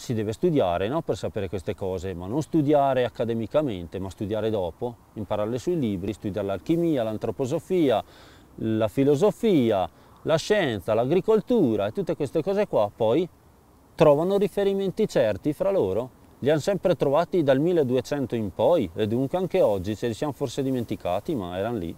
si deve studiare no, per sapere queste cose, ma non studiare accademicamente, ma studiare dopo, impararle sui libri, studiare l'alchimia, l'antroposofia, la filosofia, la scienza, l'agricoltura e tutte queste cose qua poi trovano riferimenti certi fra loro. Li hanno sempre trovati dal 1200 in poi e dunque anche oggi ce li siamo forse dimenticati, ma erano lì.